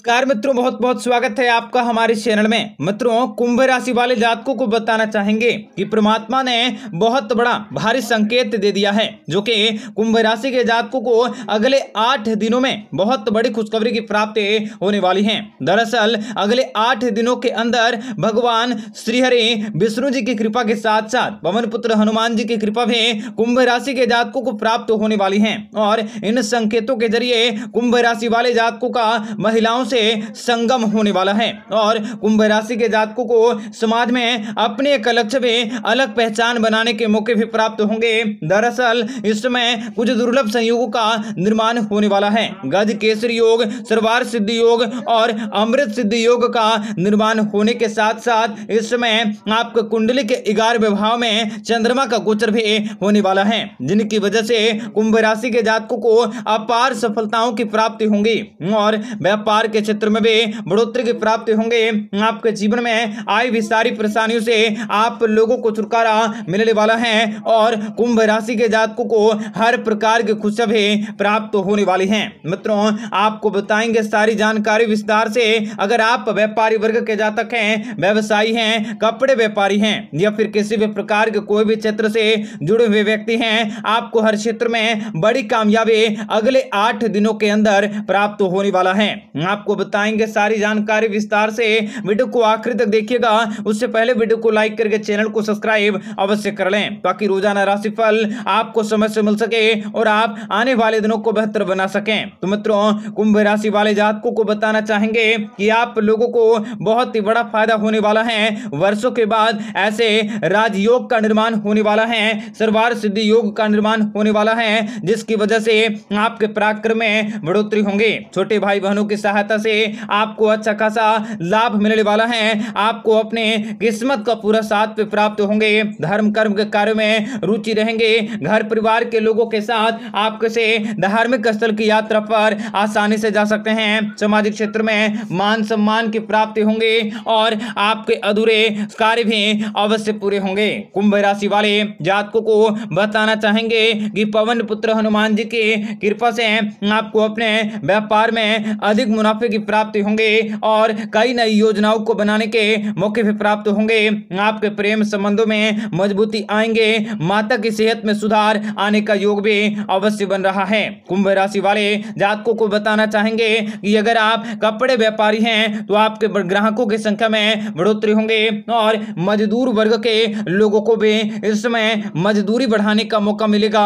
नमस्कार मित्रों बहुत बहुत स्वागत है आपका हमारे चैनल में मित्रों कुंभ राशि वाले जातकों को बताना चाहेंगे कि परमात्मा ने बहुत बड़ा भारी संकेत दे दिया है जो कि कुंभ राशि के जातकों को अगले आठ दिनों में बहुत बड़ी खुशखबरी की प्राप्ति होने वाली है दरअसल अगले आठ दिनों के अंदर भगवान श्रीहरि विष्णु जी की कृपा के साथ साथ पवन पुत्र हनुमान जी की कृपा भी कुंभ राशि के जातकों को प्राप्त होने वाली है और इन संकेतों के जरिए कुंभ राशि वाले जातकों का महिलाओं से संगम होने वाला है और कुंभ राशि के जातकों को समाज में अपने एक लक्ष्य में अलग पहचान बनाने के मौके भी प्राप्त होंगे दरअसल इस समय कुछ दुर्लभ संयोगों का निर्माण होने वाला है गज केसर योग सरवार सिद्धि योग और अमृत सिद्धि योग का निर्माण होने के साथ साथ इस समय आपके कुंडली के इगार विभाव में चंद्रमा का गोचर भी होने वाला है जिनकी वजह से कुंभ राशि के जातकों को अपार सफलताओं की प्राप्ति होंगी और व्यापार के के क्षेत्र में भी बढ़ोतरी की प्राप्ति होंगे आपके जीवन में आई भी सारी परेशानियों से आप लोगों को छुटकारा मिलने वाला है और कुंभ राशि के जातकों को हर प्रकार की खुशियां भी प्राप्त होने वाली हैं मित्रों आपको बताएंगे सारी जानकारी विस्तार से अगर आप व्यापारी वर्ग के जातक हैं व्यवसायी हैं कपड़े व्यापारी हैं या फिर किसी भी प्रकार के कोई भी क्षेत्र से जुड़े हुए व्यक्ति हैं आपको हर क्षेत्र में बड़ी कामयाबी अगले आठ दिनों के अंदर प्राप्त होने वाला है आपको आपको बताएंगे सारी जानकारी विस्तार से वीडियो को आखिर तक देखिएगा उससे पहले वीडियो को लाइक करके चैनल को सब्सक्राइब अवश्य कर लें ताकि रोजाना राशिफल आपको समय से मिल सके और आप आने वाले दिनों को बेहतर बना सकें तो मित्रों कुंभ राशि वाले जातकों को बताना चाहेंगे कि आप लोगों को बहुत ही बड़ा फायदा होने वाला है वर्षों के बाद ऐसे राजयोग का निर्माण होने वाला है सर्वार सिद्धि योग का निर्माण होने वाला है जिसकी वजह से आपके पराक्रम में बढ़ोतरी होंगे छोटे भाई बहनों की सहायता से आपको अच्छा खासा लाभ मिलने वाला है आपको अपने किस्मत का पूरा साथ पे प्राप्त होंगे धर्म कर्म के कार्य में रुचि रहेंगे घर परिवार के लोगों के साथ आप किसी धार्मिक स्थल की यात्रा पर आसानी से जा सकते हैं सामाजिक क्षेत्र में मान सम्मान की प्राप्ति होंगे और आपके अधूरे कार्य भी अवश्य पूरे होंगे कुंभ राशि वाले जातकों को बताना चाहेंगे कि पवन पुत्र हनुमान जी की कृपा से आपको अपने व्यापार में अधिक मुनाफे की प्राप्ति होंगे और कई नई योजनाओं को बनाने के मौके भी प्राप्त होंगे आपके प्रेम संबंधों में मजबूती आएंगे माता की सेहत में सुधार आने का योग भी अवश्य बन रहा है कुंभ राशि वाले जातकों को बताना चाहेंगे कि अगर आप कपड़े व्यापारी हैं तो आपके ग्राहकों की संख्या में बढ़ोतरी होंगे और मजदूर वर्ग के लोगों को भी इसमें मजदूरी बढ़ाने का मौका मिलेगा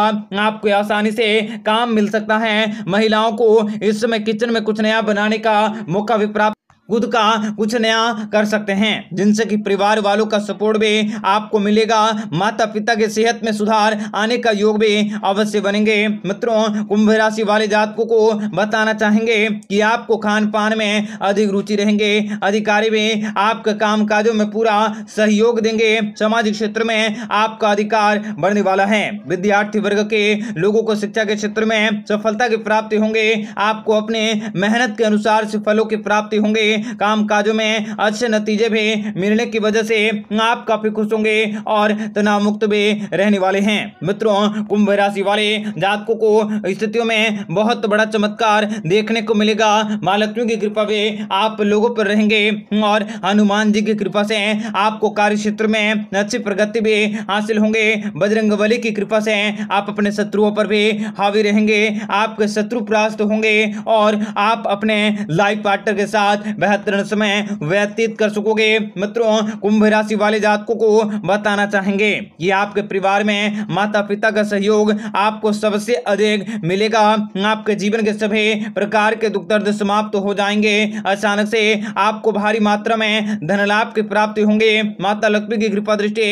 आपको आसानी से काम मिल सकता है महिलाओं को इस समय किचन में कुछ नया बनाने का मौका भी प्राप्त खुद का कुछ नया कर सकते हैं जिनसे कि परिवार वालों का सपोर्ट भी आपको मिलेगा माता पिता के सेहत में सुधार आने का योग भी अवश्य बनेंगे मित्रों कुंभ राशि वाले जातकों को बताना चाहेंगे कि आपको खान पान में अधिक रुचि रहेंगे अधिकारी भी आपके काम काजों में पूरा सहयोग देंगे सामाजिक क्षेत्र में आपका अधिकार बढ़ने वाला है विद्यार्थी वर्ग के लोगों को शिक्षा के क्षेत्र में सफलता की प्राप्ति होंगे आपको अपने मेहनत के अनुसार सफलों की प्राप्ति होंगे काम काजों में अच्छे नतीजे भी मिलने की वजह से आप काफी खुश होंगे और तनाव मुक्त भी रहने वाले हैं मित्रों कुंभ राशि वाले जातकों को स्थितियों में बहुत बड़ा चमत्कार देखने को मिलेगा माँ लक्ष्मी की कृपा भी आप लोगों पर रहेंगे और हनुमान जी की कृपा से आपको कार्य क्षेत्र में अच्छी प्रगति भी हासिल होंगे बजरंग बली की कृपा से आप अपने शत्रुओं पर भी हावी रहेंगे आपके शत्रु परास्त होंगे और आप अपने लाइफ पार्टनर के साथ बेहतरीन समय व्यतीत कर सकोगे मित्रों कुंभ राशि वाले जातकों को बताना चाहेंगे ये आपके परिवार में माता पिता का सहयोग आपको सबसे अधिक मिलेगा आपके जीवन के सभी प्रकार के दुख दर्द समाप्त तो हो जाएंगे अचानक से आपको भारी मात्रा में धन लाभ की प्राप्ति होंगे माता लक्ष्मी की कृपा दृष्टि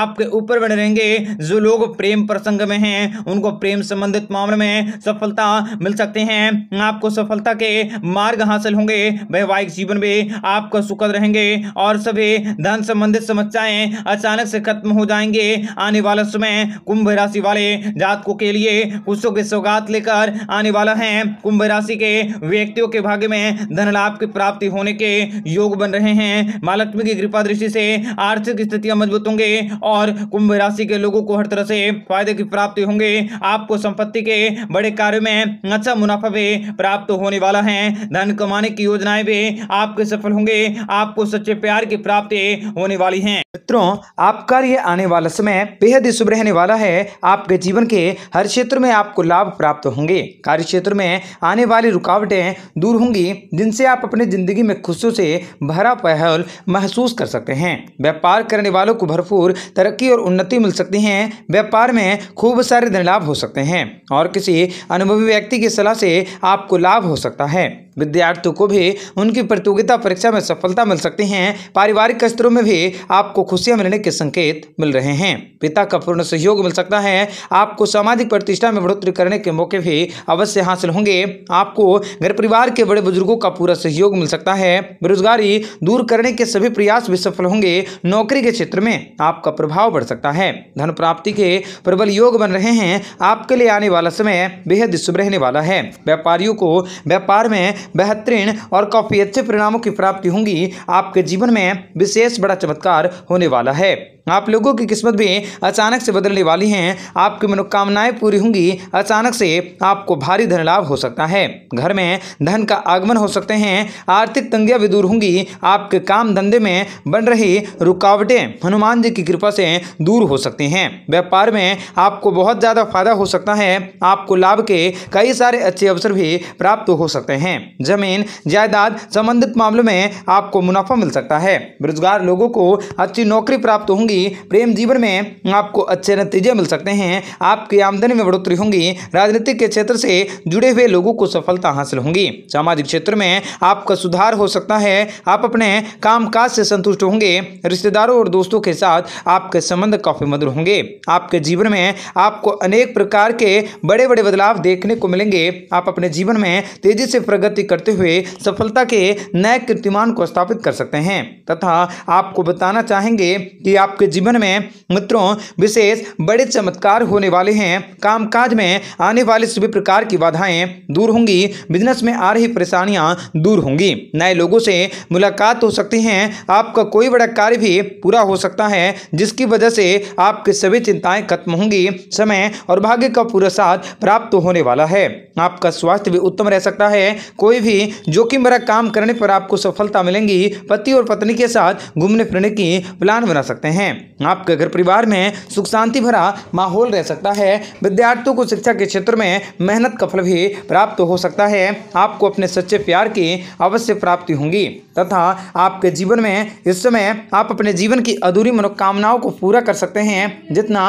आपके ऊपर बने रहेंगे जो लोग प्रेम प्रसंग में हैं उनको प्रेम संबंधित मामले में सफलता मिल सकते हैं आपको सफलता के मार्ग हासिल होंगे वैवाहिक जीवन में आपका सुखद रहेंगे और सभी धन संबंधित समस्याएं अचानक से खत्म हो जाएंगे आने वाला समय कुंभ राशि वाले जातकों के लिए कुशों के सौगात लेकर आने वाला है कुंभ राशि के व्यक्तियों के भाग्य में धन लाभ की प्राप्ति होने के योग बन रहे हैं महालक्ष्मी की कृपा दृष्टि से आर्थिक स्थितियां मजबूत होंगे और कुंभ राशि के लोगों को हर तरह से फायदे की प्राप्ति होंगे आपको संपत्ति के बड़े कार्य में अच्छा मुनाफा भी प्राप्त होने वाला है धन कमाने की योजनाएं भी आपके सफल होंगे आपको सच्चे प्यार की प्राप्ति होने वाली है मित्रों आपका ये आने वाला समय बेहद ही शुभ रहने वाला है आपके जीवन के हर क्षेत्र में आपको लाभ प्राप्त होंगे कार्य क्षेत्र में आने वाली रुकावटें दूर होंगी जिनसे आप अपनी जिंदगी में खुशियों से भरा पहल महसूस कर सकते हैं व्यापार करने वालों को भरपूर तरक्की और उन्नति मिल सकती है व्यापार में खूब सारे धन लाभ हो सकते हैं और किसी अनुभवी व्यक्ति की सलाह से आपको लाभ हो सकता है विद्यार्थियों को भी उनकी प्रतियोगिता परीक्षा में सफलता मिल सकती है पारिवारिक स्तरों में भी आपको खुशियां मिलने के संकेत मिल रहे हैं पिता का पूर्ण सहयोग मिल सकता है आपको सामाजिक प्रतिष्ठा में बढ़ोतरी करने के मौके भी अवश्य हासिल होंगे आपको घर परिवार के बड़े बुजुर्गों का पूरा सहयोग मिल सकता है बेरोजगारी दूर करने के सभी प्रयास भी सफल होंगे नौकरी के क्षेत्र में आपका प्रभाव बढ़ सकता है धन प्राप्ति के प्रबल योग बन रहे हैं आपके लिए आने वाला समय बेहद शुभ रहने वाला है व्यापारियों को व्यापार में बेहतरीन और काफ़ी अच्छे परिणामों की प्राप्ति होंगी आपके जीवन में विशेष बड़ा चमत्कार होने वाला है आप लोगों की किस्मत भी अचानक से बदलने वाली है आपकी मनोकामनाएं पूरी होंगी अचानक से आपको भारी धन लाभ हो सकता है घर में धन का आगमन हो सकते हैं आर्थिक तंगियां भी दूर होंगी आपके काम धंधे में बन रही रुकावटें हनुमान जी की कृपा से दूर हो सकती हैं व्यापार में आपको बहुत ज़्यादा फायदा हो सकता है आपको लाभ के कई सारे अच्छे अवसर भी प्राप्त हो सकते हैं जमीन जायदाद संबंधित मामलों में आपको मुनाफा मिल सकता है बेरोजगार लोगों को अच्छी नौकरी प्राप्त होंगी होंगी प्रेम जीवन में आपको अच्छे नतीजे मिल सकते हैं आपकी आमदनी में बढ़ोतरी होंगी राजनीतिक के क्षेत्र से जुड़े हुए लोगों को सफलता हासिल होंगी सामाजिक क्षेत्र में आपका सुधार हो सकता है आप अपने कामकाज से संतुष्ट होंगे रिश्तेदारों और दोस्तों के साथ आपके संबंध काफ़ी मधुर होंगे आपके जीवन में आपको अनेक प्रकार के बड़े बड़े बदलाव देखने को मिलेंगे आप अपने जीवन में तेजी से प्रगति करते हुए सफलता के नए कीर्तिमान को स्थापित कर सकते हैं तथा आपको बताना चाहेंगे कि आपके आपके जीवन में मित्रों विशेष बड़े चमत्कार होने वाले हैं कामकाज में आने वाले सभी प्रकार की बाधाएं दूर होंगी बिजनेस में आ रही परेशानियां दूर होंगी नए लोगों से मुलाकात हो सकती है आपका कोई बड़ा कार्य भी पूरा हो सकता है जिसकी वजह से आपकी सभी चिंताएं खत्म होंगी समय और भाग्य का पूरा साथ प्राप्त होने वाला है आपका स्वास्थ्य भी उत्तम रह सकता है कोई भी जोखिम भरा काम करने पर आपको सफलता मिलेंगी पति और पत्नी के साथ घूमने फिरने की प्लान बना सकते हैं हैं आपके घर परिवार में सुख शांति भरा माहौल रह सकता है विद्यार्थियों को शिक्षा के क्षेत्र में मेहनत का फल भी प्राप्त हो सकता है आपको अपने सच्चे प्यार की अवश्य प्राप्ति होंगी तथा आपके जीवन में इस समय आप अपने जीवन की अधूरी मनोकामनाओं को पूरा कर सकते हैं जितना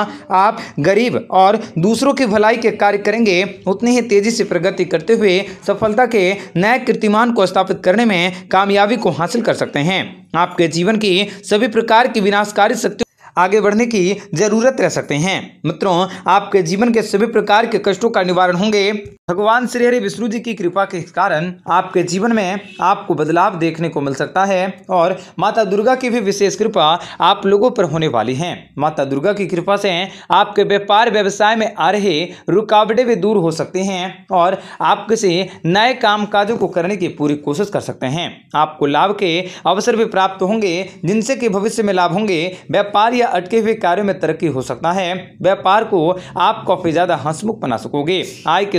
आप गरीब और दूसरों की भलाई के कार्य करेंगे उतनी ही तेजी से प्रगति करते हुए सफलता के नए कीर्तिमान को स्थापित करने में कामयाबी को हासिल कर सकते हैं आपके जीवन की सभी प्रकार की विनाशकारी शक्तियों आगे बढ़ने की जरूरत रह सकते हैं मित्रों आपके जीवन के सभी प्रकार के कष्टों का निवारण होंगे भगवान श्री हरि विष्णु जी की कृपा के कारण आपके जीवन में आपको बदलाव देखने को मिल सकता है और माता दुर्गा की भी विशेष कृपा आप लोगों पर होने वाली है माता दुर्गा की कृपा से आपके व्यापार व्यवसाय में आ रहे रुकावटें भी दूर हो सकते हैं और आप किसी नए काम काजों को करने की पूरी कोशिश कर सकते हैं आपको लाभ के अवसर भी प्राप्त होंगे जिनसे कि भविष्य में लाभ होंगे व्यापार या अटके हुए कार्यों में तरक्की हो सकता है व्यापार को आप काफ़ी ज़्यादा हंसमुख बना सकोगे आय